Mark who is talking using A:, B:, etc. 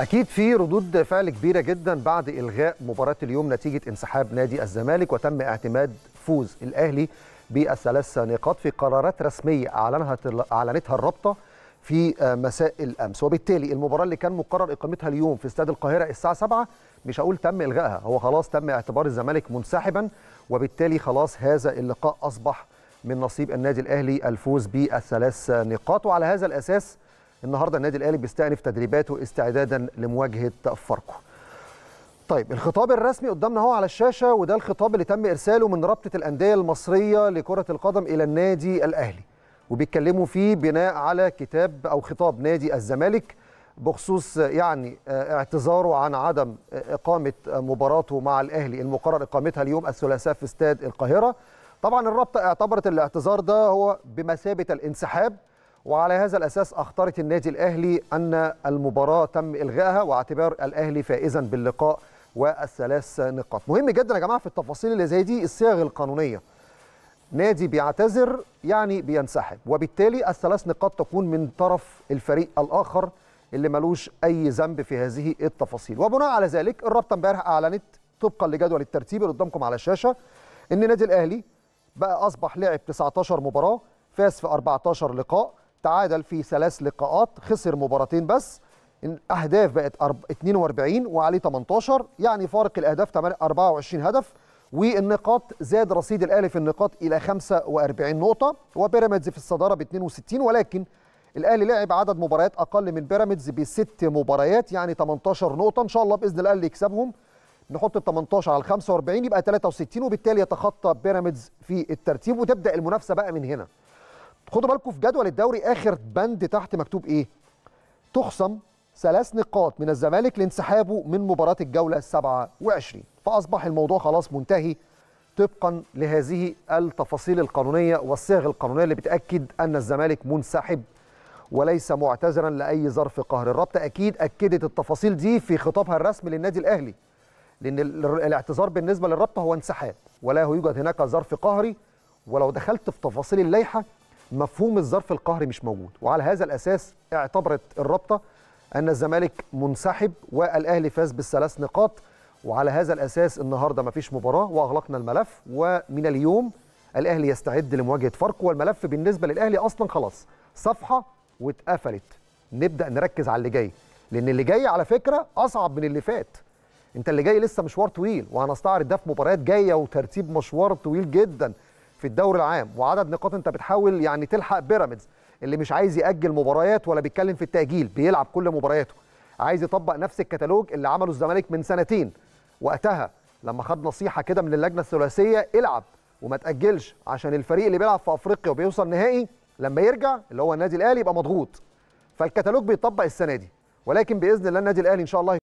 A: اكيد في ردود فعل كبيره جدا بعد الغاء مباراه اليوم نتيجه انسحاب نادي الزمالك وتم اعتماد فوز الاهلي بالثلاث نقاط في قرارات رسميه اعلنها اعلنتها الرابطه في آه، مساء الامس وبالتالي المباراه اللي كان مقرر اقامتها اليوم في استاد القاهره الساعه 7 مش هقول تم الغائها هو خلاص تم اعتبار الزمالك منسحبا وبالتالي خلاص هذا اللقاء اصبح من نصيب النادي الاهلي الفوز بالثلاث نقاط وعلى هذا الاساس النهارده النادي الاهلي بيستأنف تدريباته استعدادا لمواجهه فاركو. طيب الخطاب الرسمي قدامنا اهو على الشاشه وده الخطاب اللي تم ارساله من رابطه الانديه المصريه لكره القدم الى النادي الاهلي وبيتكلموا فيه بناء على كتاب او خطاب نادي الزمالك بخصوص يعني آه، اعتذاره عن عدم آه، اقامه آه، مباراته مع الاهلي المقرر اقامتها اليوم الثلاثاء في استاد القاهره طبعا الرابطه اعتبرت الاعتذار ده هو بمثابه الانسحاب وعلى هذا الأساس أخطرت النادي الأهلي أن المباراة تم إلغائها واعتبار الأهلي فائزا باللقاء والثلاث نقاط مهم جدا يا جماعة في التفاصيل اللي زي دي الصيغ القانونية نادي بيعتذر يعني بينسحب وبالتالي الثلاث نقاط تكون من طرف الفريق الآخر اللي ملوش أي ذنب في هذه التفاصيل وبناء على ذلك الرابطة امبارح أعلنت طبقا لجدول الترتيب اللي قدامكم على الشاشة إن النادي الأهلي بقى أصبح لعب 19 مباراة فاز في 14 لقاء تعادل في ثلاث لقاءات خسر مباراتين بس الاهداف بقت 42 وعليه 18 يعني فارق الاهداف 24 هدف والنقاط زاد رصيد الاهلي في النقاط الى 45 نقطه وبيراميدز في الصداره ب 62 ولكن الاهلي لعب عدد مباريات اقل من بيراميدز بست مباريات يعني 18 نقطه ان شاء الله باذن الاهلي يكسبهم نحط ال 18 على 45 يبقى 63 وبالتالي يتخطى بيراميدز في الترتيب وتبدا المنافسه بقى من هنا خدوا بالكم في جدول الدوري اخر بند تحت مكتوب ايه تخصم ثلاث نقاط من الزمالك لانسحابه من مباراه الجوله 27 فاصبح الموضوع خلاص منتهي طبقا لهذه التفاصيل القانونيه والصيغ القانونيه اللي بتاكد ان الزمالك منسحب وليس معتذرا لاي ظرف قهر الرابطه اكيد اكدت التفاصيل دي في خطابها الرسمي للنادي الاهلي لان الاعتذار بالنسبه للرابطه هو انسحاب ولا يوجد هناك ظرف قهري ولو دخلت في تفاصيل اللائحه مفهوم الظرف القهري مش موجود وعلى هذا الأساس اعتبرت الرابطة أن الزمالك منسحب والأهلي فاز بالثلاث نقاط وعلى هذا الأساس النهاردة مفيش مباراة وأغلقنا الملف ومن اليوم الأهلي يستعد لمواجهة فاركو والملف بالنسبة للأهلي أصلا خلاص صفحة واتقفلت نبدأ نركز على اللي جاي لأن اللي جاي على فكرة أصعب من اللي فات انت اللي جاي لسه مشوار طويل وهنستعرض ده في مباريات جايه وترتيب مشوار طويل جدا في الدوري العام وعدد نقاط انت بتحاول يعني تلحق بيراميدز اللي مش عايز ياجل مباريات ولا بيتكلم في التاجيل بيلعب كل مبارياته عايز يطبق نفس الكتالوج اللي عمله الزمالك من سنتين وقتها لما خد نصيحه كده من اللجنه الثلاثيه العب وما تاجلش عشان الفريق اللي بيلعب في افريقيا وبيوصل نهائي لما يرجع اللي هو النادي الاهلي يبقى مضغوط فالكتالوج بيطبق السنه دي ولكن باذن الله النادي الاهلي ان شاء الله